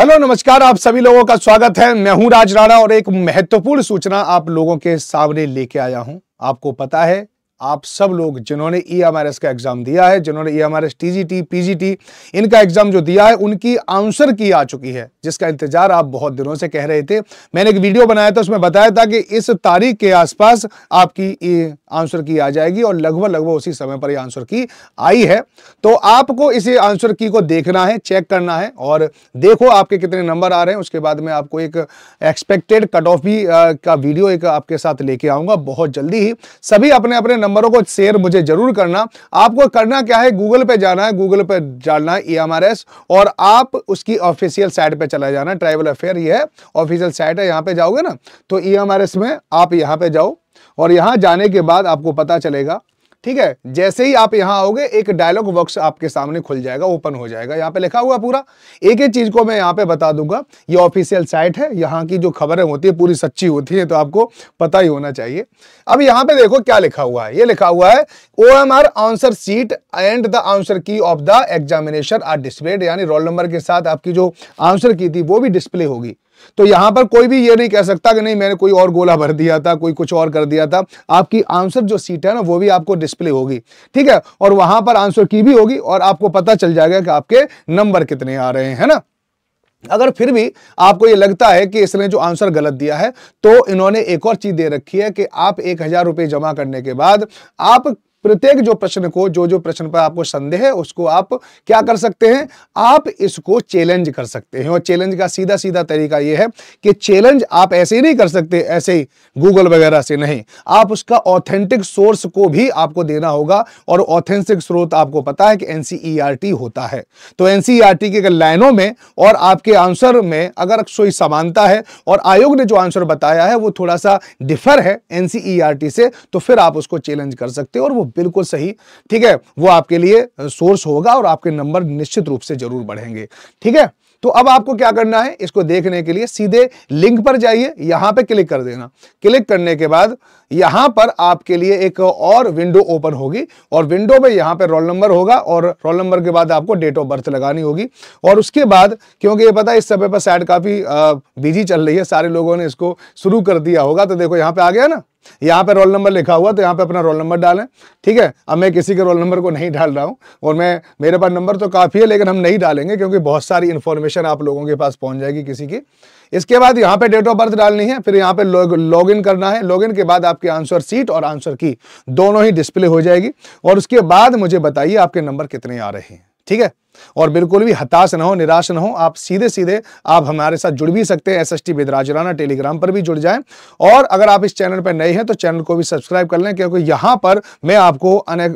hello नमस्कार आप सभी लोगों का स्वागत है मैं हूं राज राणा और एक महत्वपूर्ण सूचना आप लोगों के सामने लेके आया हूं आपको पता है आप सब लोग जिन्होंने ई e का एग्ज़ाम दिया है जिन्होंने E M R S T G T P G T इनका एग्ज़ाम जो दिया है उनकी आंसर की आ चुकी है जिसका इंतज़ार आप बहुत दिनों से कह रहे थे मैंने एक वीडियो बनाया था उसमें बताया था कि इस तारीख के आसपास आपकी आंसर की आ जाएगी और लगभग लगभग उसी समय पर ये आंसर की आई है तो आपको इसी आंसर की को देखना है चेक करना है और देखो आपके कितने नंबर आ रहे हैं उसके बाद में आपको एक एक्सपेक्टेड कट ऑफ भी का वीडियो एक आपके साथ लेके आऊंगा बहुत जल्दी ही सभी अपने अपने नंबरों को शेयर मुझे जरूर करना आपको करना क्या है गूगल पे जाना है गूगल पे जाना ई एम और आप उसकी ऑफिशियल साइट पे चला जाना ट्राइबल अफेयर ये है ऑफिशियल साइट है यहाँ पे जाओगे ना तो ई e में आप यहाँ पे जाओ और यहाँ जाने के बाद आपको पता चलेगा ठीक है जैसे ही आप यहां आओगे एक डायलॉग बॉक्स आपके सामने खुल जाएगा ओपन हो जाएगा यहाँ पे लिखा हुआ पूरा एक एक चीज को मैं यहां पे बता दूंगा ये ऑफिशियल साइट है यहाँ की जो खबरें होती है पूरी सच्ची होती है तो आपको पता ही होना चाहिए अब यहां पे देखो क्या लिखा हुआ है ये लिखा हुआ है O M R answer sheet and the answer key of the examination are displayed यानी रोल नंबर के साथ आपकी जो आंसर की थी वो भी डिस्प्ले होगी तो यहां पर कोई भी ये नहीं कह सकता कि नहीं मैंने कोई और गोला भर दिया था कोई कुछ और कर दिया था आपकी आंसर जो सीट है ना वो भी आपको डिस्प्ले होगी ठीक है और वहां पर आंसर की भी होगी और आपको पता चल जाएगा कि आपके नंबर कितने आ रहे हैं ना अगर फिर भी आपको यह लगता है कि इसने जो आंसर गलत दिया है तो इन्होंने एक और चीज़ दे रखी है कि आप एक हज़ार रुपए जमा करने के बाद आप प्रत्येक जो प्रश्न को जो जो प्रश्न पर आपको संदेह है उसको आप क्या कर सकते हैं आप इसको चैलेंज कर सकते हैं और चैलेंज का सीधा सीधा तरीका यह है कि चैलेंज आप ऐसे ही नहीं कर सकते ऐसे ही गूगल वगैरह से नहीं आप उसका ऑथेंटिक सोर्स को भी आपको देना होगा और ऑथेंटिक स्रोत आपको पता है कि एन e होता है तो एन e के लाइनों में और आपके आंसर में अगर कोई समानता है और आयोग ने जो आंसर बताया है वो थोड़ा सा डिफर है एन e से तो फिर आप उसको चैलेंज कर सकते हो और वो बिल्कुल सही ठीक है वो आपके लिए सोर्स होगा और आपके नंबर निश्चित रूप से जरूर बढ़ेंगे ठीक है तो अब आपको क्या करना है इसको देखने के लिए सीधे लिंक पर जाइए यहां पे क्लिक कर देना क्लिक करने के बाद यहां पर आपके लिए एक और विंडो ओपन होगी और विंडो में यहां पे रोल नंबर होगा और रोल नंबर के बाद आपको डेट ऑफ बर्थ लगानी होगी और उसके बाद क्योंकि ये पता है इस समय पर साइड काफ़ी बिजी चल रही है सारे लोगों ने इसको शुरू कर दिया होगा तो देखो यहां पर आ गया ना यहां पे रोल नंबर लिखा हुआ तो यहां पे अपना रोल नंबर डालें ठीक है अब मैं किसी के रोल नंबर को नहीं डाल रहा हूं और मैं मेरे पास नंबर तो काफ़ी है लेकिन हम नहीं डालेंगे क्योंकि बहुत सारी इंफॉर्मेशन इन्फॉर्मेशन आप लोगों के पास पहुंच जाएगी किसी की इसके बाद यहाँ पे डेट ऑफ बर्थ डालनी है फिर यहाँ पे लॉग इन करना है लॉग इन के बाद आपके आंसर सीट और आंसर की दोनों ही डिस्प्ले हो जाएगी और उसके बाद मुझे बताइए आपके नंबर कितने आ रहे हैं ठीक है और बिल्कुल भी हताश ना हो निराश ना हो आप सीधे सीधे आप हमारे साथ जुड़ भी सकते हैं एस एस टी टेलीग्राम पर भी जुड़ जाएं और अगर आप इस चैनल पर नए हैं तो चैनल को भी सब्सक्राइब कर लें क्योंकि यहां पर मैं आपको अने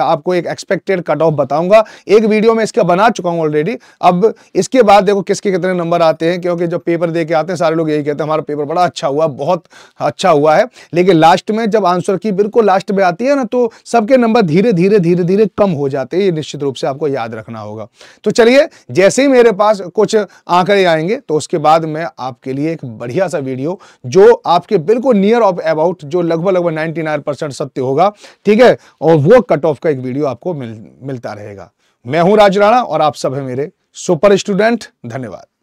आपको एक एक्सपेक्टेड कट ऑफ बताऊंगा एक वीडियो में इसका बना चुका हूं ऑलरेडी अब इसके बाद देखो किसके कितने नंबर आते हैं क्योंकि जब पेपर दे के आते हैं सारे लोग यही कहते हैं हमारा पेपर बड़ा अच्छा हुआ बहुत अच्छा हुआ है लेकिन लास्ट में जब आंसर की बिल्कुल लास्ट में आती है ना तो सबके नंबर धीरे धीरे धीरे धीरे कम हो जाते हैं ये निश्चित रूप से आपको याद रखना होगा होगा तो चलिए जैसे ही मेरे पास कुछ आंकड़े आएंगे तो उसके बाद मैं आपके लिए एक बढ़िया सा वीडियो जो आपके बिल्कुल नियर ऑफ अबाउट जो लगभग लगभग नाइनटी सत्य होगा ठीक है और वो कट ऑफ का एक वीडियो आपको मिल, मिलता रहेगा मैं हूं राज राणा और आप सब है मेरे सुपर स्टूडेंट धन्यवाद